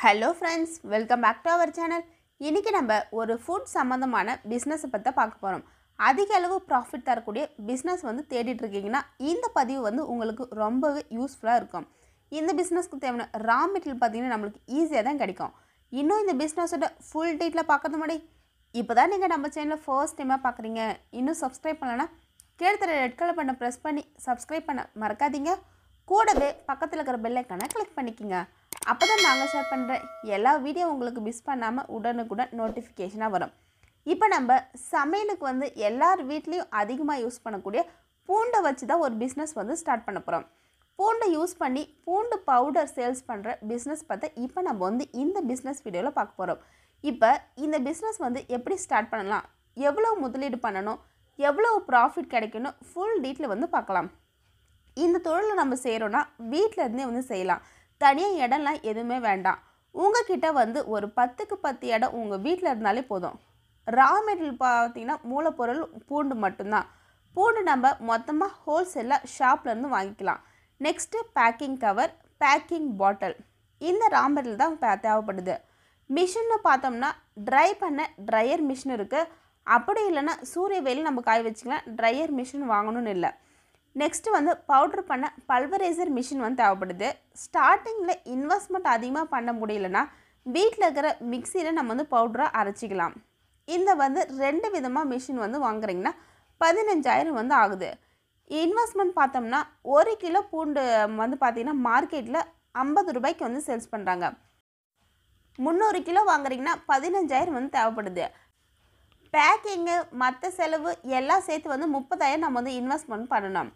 hello friends welcome back to our channel இன்றைக்கி நம்ம ஒரு ஃபுட் சம்மந்தமான பிஸ்னஸை பற்றி பார்க்க போகிறோம் அதிக அளவு ப்ராஃபிட் தரக்கூடிய பிஸ்னஸ் வந்து தேடிட்டுருக்கீங்கன்னா இந்த பதிவு வந்து உங்களுக்கு ரொம்பவே யூஸ்ஃபுல்லாக இருக்கும் இந்த பிஸ்னஸ்க்கு தேவையான ரா மெட்டீரியல் பார்த்திங்கன்னா நம்மளுக்கு ஈஸியாக தான் கிடைக்கும் இன்னும் இந்த பிஸ்னஸோட ஃபுல் டீட்டில் பார்க்கறது முடி இப்போ தான் நீங்கள் நம்ம சேனலில் ஃபர்ஸ்ட் டைமாக பார்க்குறீங்க இன்னும் சப்ஸ்கிரைப் பண்ணலன்னா தர ரெட் கலர் பண்ண ப்ரெஸ் பண்ணி சப்ஸ்கிரைப் பண்ண மறக்காதீங்க கூடவே பக்கத்தில் இருக்கிற பெல்லைக்கான கிளிக் பண்ணிக்கோங்க அப்போ தான் நாங்கள் ஷேர் பண்ணுற எல்லா வீடியோ உங்களுக்கு மிஸ் பண்ணாமல் உடனுக்குடன் நோட்டிஃபிகேஷனாக வரும் இப்போ நம்ம சமையலுக்கு வந்து எல்லார் வீட்லேயும் அதிகமாக யூஸ் பண்ணக்கூடிய பூண்டை வச்சு தான் ஒரு பிஸ்னஸ் வந்து ஸ்டார்ட் பண்ண போகிறோம் பூண்டை யூஸ் பண்ணி பூண்டு பவுடர் சேல்ஸ் பண்ணுற பிஸ்னஸ் பார்த்தா இப்போ நம்ம வந்து இந்த பிஸ்னஸ் வீடியோவில் பார்க்க போகிறோம் இப்போ இந்த பிஸ்னஸ் வந்து எப்படி ஸ்டார்ட் பண்ணலாம் எவ்வளோ முதலீடு பண்ணணும் எவ்வளோ ப்ராஃபிட் கிடைக்கணும் ஃபுல் டீட்டெயில் வந்து பார்க்கலாம் இந்த தொழிலை நம்ம செய்கிறோன்னா வீட்டிலேருந்தே வந்து செய்யலாம் தனியாக இடம்லாம் எதுவுமே வேண்டாம் உங்ககிட்ட வந்து ஒரு பத்துக்கு பத்து இடம் உங்கள் வீட்டில் இருந்தாலே போதும் ரா மெட்டீரியல் பார்த்தீங்கன்னா மூலப்பொருள் பூண்டு மட்டும்தான் பூண்டு நம்ம மொத்தமாக ஹோல்சேலாக ஷாப்லேருந்து வாங்கிக்கலாம் next packing cover packing bottle இந்த ரா மெட்டீரியல் தான் தேவைப்படுது மிஷின்னு பார்த்தோம்னா ட்ரை பண்ண ட்ரையர் மிஷின் இருக்குது அப்படி இல்லைன்னா சூரிய வெயில் நம்ம காய வச்சுக்கலாம் ட்ரையர் மிஷின் வாங்கணும்னு இல்லை நெக்ஸ்ட்டு வந்து பவுட்ரு பண்ண பல்வரைசர் மிஷின் வந்து தேவைப்படுது ஸ்டார்டிங்கில் இன்வெஸ்ட்மெண்ட் அதிகமாக பண்ண முடியலன்னா வீட்டில் இருக்கிற மிக்சியில் நம்ம வந்து பவுட்ரை அரைச்சிக்கலாம் இந்த வந்து ரெண்டு விதமாக மிஷின் வந்து வாங்குறீங்கன்னா பதினஞ்சாயிரம் வந்து ஆகுது இன்வெஸ்ட்மெண்ட் பார்த்தோம்னா ஒரு கிலோ பூண்டு வந்து பார்த்திங்கன்னா மார்க்கெட்டில் ஐம்பது ரூபாய்க்கு வந்து சேல்ஸ் பண்ணுறாங்க முந்நூறு கிலோ வாங்குறீங்கன்னா பதினஞ்சாயிரம் வந்து தேவைப்படுது பேக்கிங்கு மற்ற செலவு எல்லாம் சேர்த்து வந்து முப்பதாயிரம் நம்ம வந்து இன்வெஸ்ட்மெண்ட் பண்ணணும்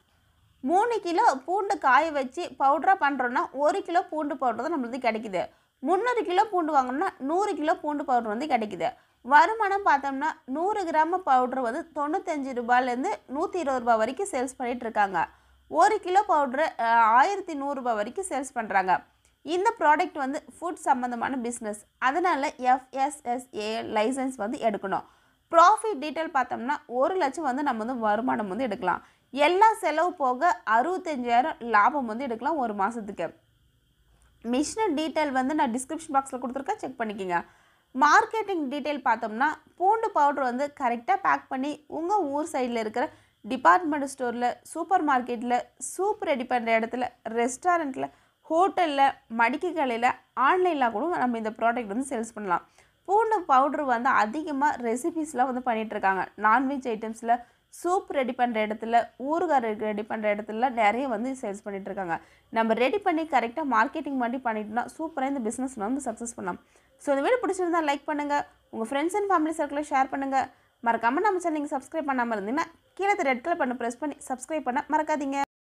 மூணு கிலோ பூண்டு காய வச்சு பவுடராக பண்ணுறோன்னா ஒரு கிலோ பூண்டு பவுடர் தான் நம்மளுக்கு கிடைக்குது முந்நூறு கிலோ பூண்டு வாங்கினோம்னா நூறு கிலோ பூண்டு பவுடர் வந்து கிடைக்குது வருமானம் பார்த்தோம்னா நூறு கிராம் பவுடர் வந்து தொண்ணூத்தஞ்சு ரூபாயிலேருந்து நூற்றி இருபது ரூபா வரைக்கும் சேல்ஸ் பண்ணிகிட்ருக்காங்க ஒரு கிலோ பவுட்ரு ஆயிரத்தி நூறுரூபா வரைக்கும் சேல்ஸ் பண்ணுறாங்க இந்த ப்ராடக்ட் வந்து ஃபுட் சம்மந்தமான பிஸ்னஸ் அதனால் எஃப்எஸ்எஸ்ஏ லைசன்ஸ் வந்து எடுக்கணும் ப்ராஃபிட் டீட்டெயில் பார்த்தோம்னா ஒரு லட்சம் வந்து நம்ம வந்து வருமானம் வந்து எடுக்கலாம் எல்லா செலவு போக அறுபத்தஞ்சாயிரம் லாபம் வந்து எடுக்கலாம் ஒரு மாதத்துக்கு மிஷினல் டீட்டெயில் வந்து நான் டிஸ்கிரிப்ஷன் பாக்ஸில் கொடுத்துருக்கேன் செக் பண்ணிக்கோங்க மார்க்கெட்டிங் டீட்டெயில் பார்த்தோம்னா பூண்டு பவுடர் வந்து கரெக்டாக பேக் பண்ணி உங்கள் ஊர் சைடில் இருக்கிற டிபார்ட்மெண்ட் ஸ்டோரில் சூப்பர் மார்க்கெட்டில் சூப் ரெடி பண்ணுற இடத்துல ரெஸ்டாரண்ட்டில் ஹோட்டலில் மடிக்க கடையில் ஆன்லைனில் கூட நம்ம இந்த ப்ராடக்ட் வந்து சேல்ஸ் பண்ணலாம் பூண்டு பவுட்ரு வந்து அதிகமாக ரெசிபீஸ்லாம் வந்து பண்ணிகிட்ருக்காங்க நான்வெஜ் ஐட்டம்ஸில் சூப் ரெடி பண்ணுற இடத்துல ஊறுகாய் ரெடி பண்ணுற இடத்துல நிறைய வந்து சேல்ஸ் பண்ணிகிட்ருக்காங்க நம்ம ரெடி பண்ணி கரெக்டாக மார்க்கெட்டிங் பண்ணி பண்ணிட்டோம்னா சூப்பராக இந்த பிஸ்னஸ் வந்து சக்ஸஸ் பண்ணலாம் ஸோ இந்த வீடியோ பிடிச்சிருந்தா லைக் பண்ணுங்கள் உங்கள் ஃப்ரெண்ட்ஸ் அண்ட் ஃபேமிலி சர்க்கிளில் ஷேர் பண்ணுங்கள் மறக்காமல் நம்ம சேனல் நீங்கள் சப்ஸ்கிரைப் பண்ணாமல் இருந்தீங்கன்னா கீழே ரெட் கலர் பண்ண ப்ரெஸ் பண்ணி சப்ஸ்கிரைப் பண்ண மறக்காதீங்க